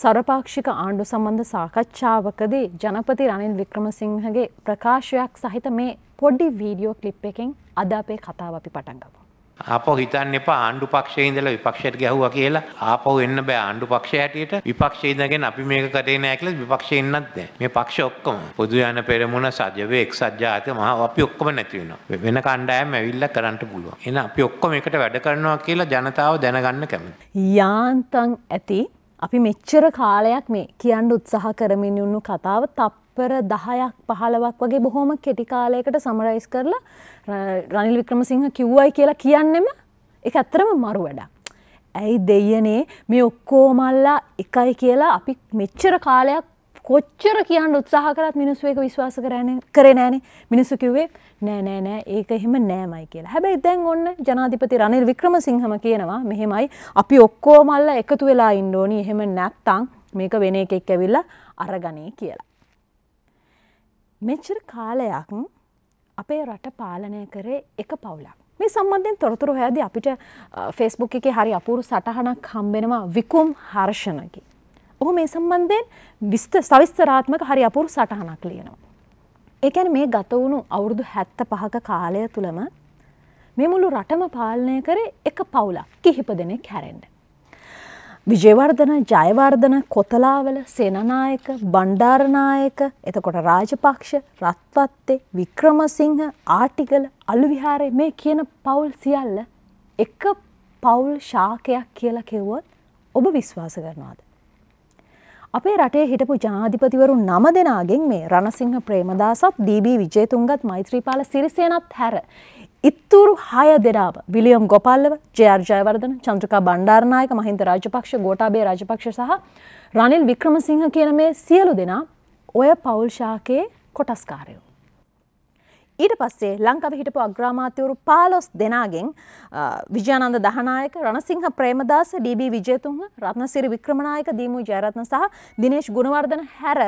සරපාක්ෂික ආණ්ඩු සම්බන්ධ සාකච්ඡාවකදී ජනපති රනිල් වික්‍රමසිංහගේ ප්‍රකාශයක් සහිත මේ පොඩ්ඩි වීඩියෝ කලිප් එකෙන් අද අපේ කතාව අපි පටන්ගමු. ආපහු හිතන්න එපා ආණ්ඩු පක්ෂයේ ඉඳලා විපක්ෂයට ගැහුවා කියලා ආපහු එන්න බෑ ආණ්ඩු පක්ෂය හැටියට විපක්ෂයේ ඉඳගෙන අපි මේක කරේ නෑ කියලා විපක්ෂේ ඉන්නත් බෑ මේ පක්ෂ ඔක්කොම පොදු යන පෙරමුණ සජවේ එක්සත් ජාතික මහා අපි ඔක්කොම නැති වෙනවා වෙන කණ්ඩායම් ඇවිල්ලා කරන්න පුළුවන් එහෙනම් අපි ඔක්කොම එකට වැඩ කරනවා කියලා ජනතාව දැනගන්න කැමතියි යාන්තම් ඇති අපි මෙච්චර කාලයක් මේ කියන්න උත්සාහ කරමින් උන්නු කතාව තප්පර දහයක් පහලවක් වගේ බොහොම කෙටිකාලයකට සමරයිස් කරලා රනිල් වික්‍රමසිංහ කිව්වයි කියලා කියන්නෙම එක ඇත්තරම මරු වැඩක්. ඇයි දෙයනේ මේ ඔක්කෝමල්ලා එකයි කියලා අපි මෙච්චර කාලයක් කොච්චර කියන්න උත්සාහ කරත් මිනිස්සු ඒක විශ්වාස කරන්නේ කරේ නෑනේ. මිනිස්සු කිව්වේ නෑ නෑ නෑ ඒක එහෙම නෑමයි කියලා. හැබැයි දැන් ඔන්න ජනාධිපති රනිල් වික්‍රමසිංහම කියනවා මෙහෙමයි අපි ඔක්කොම අල්ලා එකතු වෙලා ඉන්න ඕනි. එහෙම නැත්තම් මේක වෙන එකෙක් ඇවිල්ලා අරගනේ කියලා. මෙච්චර කාලයක් අපේ රට පාලනය කරේ එක පවුලක්. මේ සම්බන්ධයෙන් තොරතුරු හොයදී අපිට ෆේස්බුක් එකේ හරි අපූරු සටහනක් හම්බෙනවා විකුම් හර්ෂණකි. ඔහු මේ සම්බන්ධයෙන් විස්ත සවිස්තරාත්මක හරි අපුරු සටහනක් ලියනවා. ඒකැන මේ ගත වුණු අවුරුදු හැත්ත පහක කාලය තුළම මේ මුළු රටම පාලනය කරේ එක පවුලක් කිහිප දෙනෙක් හැරෙන්ට. විජයවර්ධන ජයවර්ධන කොතලාවල සේනනායක බණ්ඩාරනායක එතකොට රාජපක්ෂ රත්වත්තේ වික්‍රමසිංහ ආටිකල අලුවිහාරේ මේ කියන පවුල් සියල්ල එක පවුල් ශාකයක් කියලා කිව්වොත් ඔබ විශ්වාස කරනවාද. අපේ රටේ හිටපු ජනාධිපතිවරු නම දෙනාගෙන් මේ රණසිංහ ප්‍රේමදාසත් දීබී විජේතුන්ගත් මෛත්‍රීපාල සිරිසේනත් හැර. ඉත්තුරු හය දෙනාව විලියම් ගොපල්ලව ජයර්ජයවර්ධන චන්ද්‍රකා බණ්ඩාරනායක මහින්ද රාජපක්ෂ ගෝටාබේ රාජපක්ෂ සහ රනිල් වික්‍රමසිංහ කියන මේ සියලු දෙනා ඔය පවුල් ශාකයේ කොටස්කාරයෝ. ඊට පස්සේ ලංකාව හිටපු අග්‍රාමාත්‍යවරු පාලොස් දෙනාගෙන් විජානන්ද දහනායක රණසිංහ ප්‍රේමදාස ඩීබී විජයතුන්හ රත්නසිරි වික්‍රමනායක දීමූ ජයරත්න සහ දිනේශ් ගුණවර්ධන හැර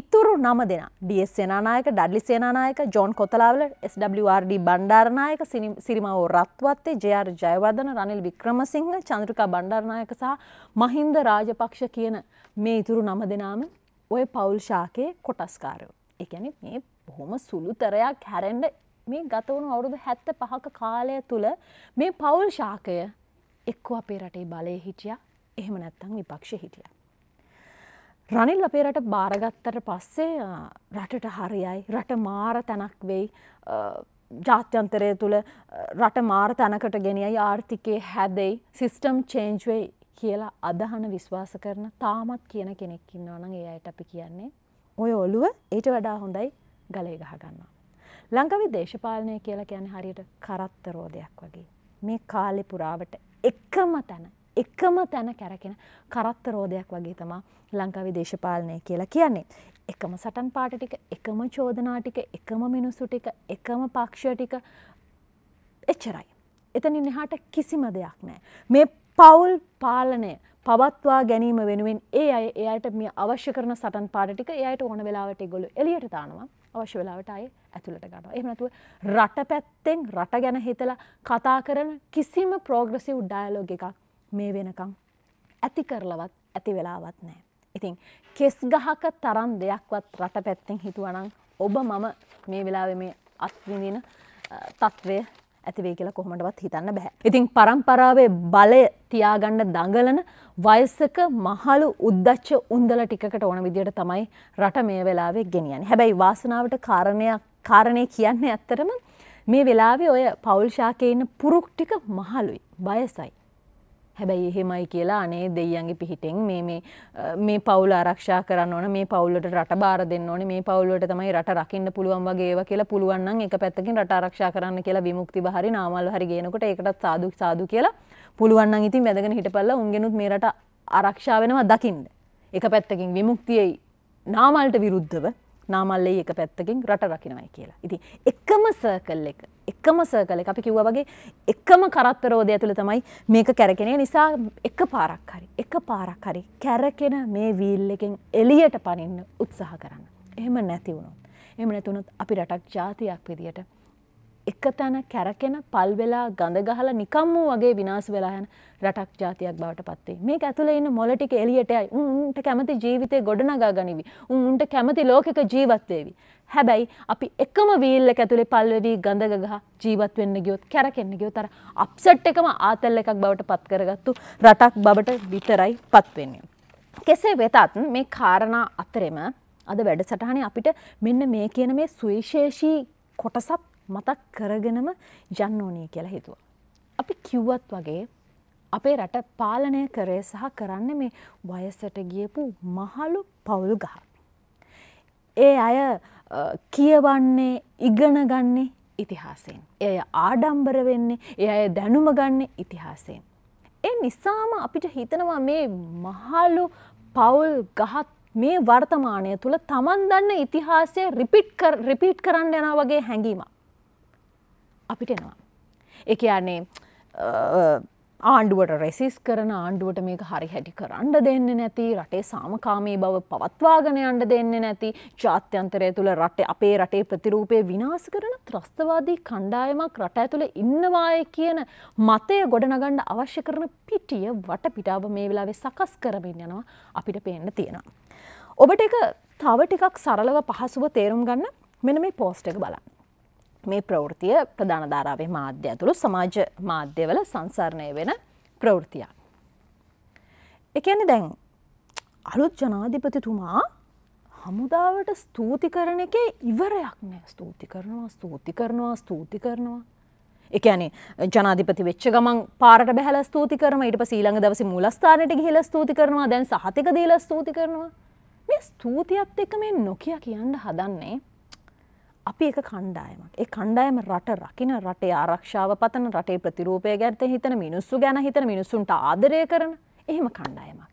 ඉතුරු නම දෙෙන ඩස් සේනානායක ඩඩ්ලි සේනානායක ජෝන් කොතලාවල ස්WRD බණ්ඩාරනායක සිරිමවෝ රත්වත්තේ ජයාර් ජයවර්ධන රනිල් වික්‍රමසිංහ චන්ද්‍රකා බණ්ඩාරනායක සහ මහින්ද රාජපක්ෂ කියන මේ ඉතුරු නම දෙනාම ඔය පවුල් ශාකයේ කොටස්කාරයෝ. එකැන මේ බොහොම සුළුතරයක් හැරෙන්ඩ මේ ගතවුණු අවුරුදු හැත්ත පහක කාලය තුළ මේ පවුල් ශාකය එක්කෝ අපේ රටේ බලය හිටිය එහෙම නැත්තං විපක්ෂ හිටිය. රනිල් අපේ රට භාරගත්තට පස්සේ රටට හරියයි රට මාර තැනක් වෙයි ජාත්‍යන්තරය තුළ රට මාර තැනකට ගෙනියයි ආර්ථිකය හැදෙයි සිිස්ටම් චේන්ජ්වෙයි කියලා අදහන විශ්වාස කරන තාමත් කියන කෙනෙක්කින්න ඕනන් ඒ අයට අපි කියන්නේ ඔය ඔලුව ඊට වඩා හොඳයි ගලේ ගහගන්නවා. ලංකාවේ දේශපාලනය කියලා කියන්නේ හරියට කරත්තරෝදයක් වගේ. මේ කාලෙ පුරාවට එකම තැන එකම තැන කැරකෙන කරත්තරෝදයක් වගේ තමා ලංකාවේ දේශපාලනය කියලා කියන්නේ. එකම සටන් පාට ටික එකම චෝදනා ටික එකම මිනිස්සු ටික එකම පක්ෂ ටික එච්චරයි. එතනින් එහාට කිසිම දෙයක් නෑ. මේ පවුල් පාලනය පවත්වා ගැනීම වෙනුවෙන් ඒ අය එයට මේ අවශ්‍ය කරන සටන් පාටික එයට ඕන වෙලාවට ගොලු එලියට තානවා අවශ්‍ය වෙලාවට අය ඇතුළට ගන්න එමනතුව රට පැත්තෙන් රට ගැන හිතලා කතා කරන කිසිම ප්‍රෝග්‍රසිව් ඩයලෝග එකක් මේ වෙනකම් ඇති කරලවත් ඇති වෙලාවත් නෑ. ඉතින් කෙස් ගහක තරම් දෙයක්වත් රට පැත්තෙන් හිතුවනං ඔබ මම මේ වෙලාව මේ අත්විඳින තත්ත්වය ඇතිවේ කියලා කොහොමටවත් හිතන්න බැහැ. ඉතින් පරම්පරාවේ බලය තියාගන්න දඟලන වයසක මහලු උද්දච්ච උන්දල ටිකට ඕන විදියට තමයි රට මේ වෙලාවේ ගෙනියන්නේ. හැබැයි වාසනාවට කාරණයක් කාරණේ කියන්නේ ඇත්තටම මේ වෙලාවේ ඔය පෞල් ශාකේ ඉන්න පුරුක් ටික මහලුයි. වයසයි. හැබැයි එහෙමයි කියලා අනේ දෙයියන්ගේ පිහිටෙන් මේ මේ මේ පවුල ආරක්ෂා කරන්න ඕන මේ පවුලට රට බාර දෙන්න ඕනේ මේ පවුලට තමයි රට රකින්න පුළුවන් වගේ ඒවා කියලා පුළුවන් නම් එක පැත්තකින් රට ආරක්ෂා කරන්න කියලා විමුක්ති බහරි නාමල් හරි ගේනකොට ඒකටත් සාදු සාදු කියලා පුළුවන් නම් ඉතින් වැදගෙන හිටපල්ලා උන්ගෙනුත් මේ රට ආරක්ෂා වෙනවා දකින්න එක පැත්තකින් විමුක්තියයි නාමල්ට විරුද්ධව නාමල්ලේ එක පැත්තකින් රට රකින්නයි කියලා. ඉතින් එකම සර්කල් එක එකම සර්කල එක අපි කිව්වා වගේ එකම කරත්තරෝදය ඇතුළ තමයි මේක කැරකෙන නිසා එක පාරක් හරි එක පාරක් හරි කැරකෙන මේ වීල් එකෙන් එළියට පනින්න උත්සාහ කරන්න. එහෙම නැති වුණොත්. එහෙම නැති වුණොත් අපි රටක් ජාතියක් විදියට එක තැන කැරකෙන පල් වෙලා ගඳ ගහලා නිකම්ම වගේ විනාශ වෙලා යන රටක් ජාතියක් බවට පත් වෙයි. මේක ඇතුලේ ඉන්න මොළ ටික එළියට යයි. උන් උන්ට කැමති ජීවිතේ ගොඩනගා ගනිවි. උන් උන්ට කැමති ලෝකෙක ජීවත් වේවි. හැබැයි අපි එකම වීල් එක ඇතුලේ පල් වෙවි ගඳ ගහ ජීවත් වෙන්න ගියොත් කැරකෙන්න ගියොත් අර අප්සෙට් එකම ආතල් එකක් බවට පත් කරගත්තු රටක් බවට විතරයි පත් වෙන්නේ. කෙසේ වෙතත් මේ කාරණා අතරෙම අද වැඩසටහනේ අපිට මෙන්න මේ කියන මේ සුවිශේෂී කොටසත් මතක් කරගෙනම යන්න ඕනේ කියලා හිතුවා. අපි කිව්වත් වගේ අපේ රට පාලනය කරේ සහ කරන්න මේ වයසට ගියපු මහලු පවුල් ගහ. ඒ අය කියවන්නේ ඉගෙන ගන්නේ ඉතිහාසයෙන්. එය ආඩම්බර වෙන්නේ එ අය දැනුම ගන්න ඉතිහාසයෙන්. ඒ නිසාම අපිට හිතනවා මේ මහලු පවුල් ගහත් මේ වර්තමානය තුළ තමන් දන්න ඉතිහාසය රිපිට් කරන්න යන වගේ හැඟීමක්. අපිට එනවා. එක යන්නේ ආණ්ඩුවට රෙසිස් කරන ආණ්ඩුවට මේක හරි හැටි කරන්න දෙන්න නැති රටේ සාමකාමී බව පවත්වාගෙන යන්න දෙන්න නැති ජාත්‍යන්තරය තුළ රට අපේ රටේ ප්‍රතිරූපය විනාස කරන ත්‍රස්තවාදී කණ්ඩායමක් රට ඇතුළ ඉන්නවාය කියන මතය ගොඩනගණ්ඩ අවශ්‍ය කරන පිටිය වට පිටාව මේ වෙලාවේ සකස් කරමින් යනවා අපිට පේන්න තියෙනවා. ඔබට එක තව ටිකක් සරලව පහසුව තේරුම් ගන්න මෙන මේ පෝස්ට එක බලන්න. මේ ප්‍රවෘතිය ප්‍රධාන ධාරාවේ මාධ්‍ය ඇතුළු සමාජ මාධ්‍යවල සංසරණය වෙන ප්‍රවෘතියක්. එකන්නේ දැන් අලුත් ජනාධිපතිතුමා හමුදාවට ස්තුති කරන එක ඉවරයක් නෑ ස්තුති කරනවා ස්තුති කරනවා ස්තුති කරනවා. එකන ජනාධිපති වෙච්ච ගමන් පාරට බැහල ස්තුති කරම ඉට සීළඟ දවස මුලස්ථානයට ගිහිල ස්තුති කරනවා දැන් සහතික දීල ස්තුති කරනවා. මේ ස්තුතියත් එක මේ නොකිය කියන්න හදන්නේ අපි එක කණ්ඩායමක් ඒ කණ්ඩායම රට රකින රටේ ආරක්ෂාව පතන රටේ ප්‍රතිරූපය ගැත හිතන මිනිස්සු ගැන හිතන මිනිසුන්ට ආදරය කරන එහෙම කණ්ඩායමක්.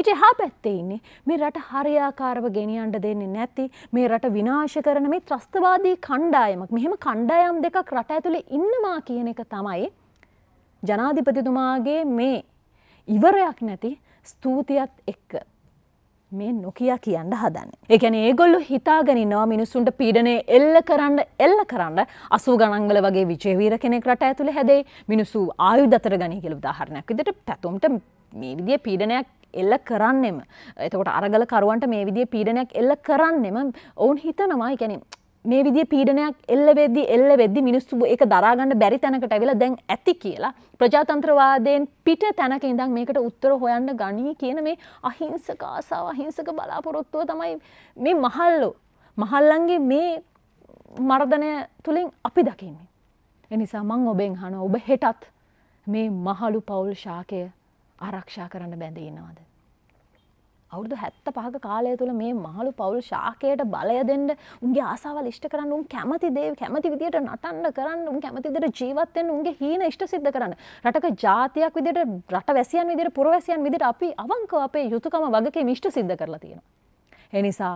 ඉට හා පැත්තේ ඉන්නේ මේ රට හරියාකාරව ගෙනියන්ට දෙන්නේ නැති මේ රට විනාශ කරන මේ ත්‍රස්තවාදී කණ්ඩායමක් මෙහෙම කණ්ඩායම් දෙකක් රට ඇතුළේ ඉන්නවා කියන එක තමයි ජනාධිපතිතුමාගේ මේ ඉවරයක් නැති ස්තූතියත් එක්ක මේ නොකයා කියන්න හදන්න. එකන ඒගොල්ලු හිතාගනිනවා මිනිසුන්ට පීඩනය එල්ල කරන්න එල්ල කරන්න අසු ගණංගල වගේ විජේවීර කෙනෙක් රට ඇතුළ හැදේ මිනිසු ආයුදතර ගනි කෙළු දාහරණයක් විදට පැතුම්ට මේ විදිිය පීඩනයක් එල්ල කරන්නෙම එතකොට අරගලකරුවන්ට මේ විදිිය පීඩනයක් එල්ල කරන්නෙම ඔවුන් හිතනවා එකැනේ මේ විදි පීඩනයක් එල්ල වෙද්දි එල්ල වෙද්දි මිනිස්සු එක දරාගන්න බැරි තැනකට ඇවිලා දැන් ඇති කියලා ප්‍රජාතන්ත්‍රවාදයෙන් පිට තැනක ඉඳන් මේකට උත්තර හොයන්න ගනී කියන මේ අහිංසක ආසාව අහිංසක බලාපොරොත්තුව තමයි මේ මහල්ලෝ මහල්ලන්ගේ මේ මර්ධනය තුළින් අපි දකින්නේ. එනිසා මං ඔබෙන් හන ඔබ හෙටත් මේ මහලු පවුල් ශාකය ආරක්ෂා කරන්න බැඳ ඉන්නවාද. අවුදු හැත්ත පහක කාලය තුළ මේ මහළු පවුල් ශාකයට බලය දෙන්න උන්ගේ ආසාවල් ඉෂ්ට කරන්න උන් කැමති දේ කැමති විදිට නටන්න කරන්න උන් කැමතිදර ජීවත්තයෙන් උන්ගේ හීන ඉෂ්ට සිද්ධ කරන්න රටක ජාතියක් විදිට රට වැසියන් විදිර පුරවැසියන් විදිට අපි අවංක අපේ යුතුකම වගේ මිෂ්ට සිද්ධ කරලා තියෙනවා. එනිසා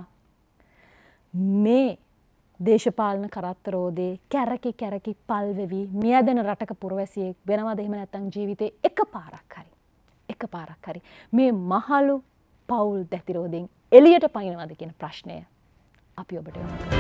මේ දේශපාලන කරත්තරෝදේ කැරකි කැරකි පල්වෙවී මියදන රටක පුරවැසියෙක් වෙනවාද එහෙම නැත්තං ජීවිතේ එක පාරක් හරි. එක පාරක් හරි. මේ මහලු පවුල් දැතිරෝධෙන් එලියට පයිනවද කියන ප්‍රශ්නය අපි ඔබට යොමු කරනවා.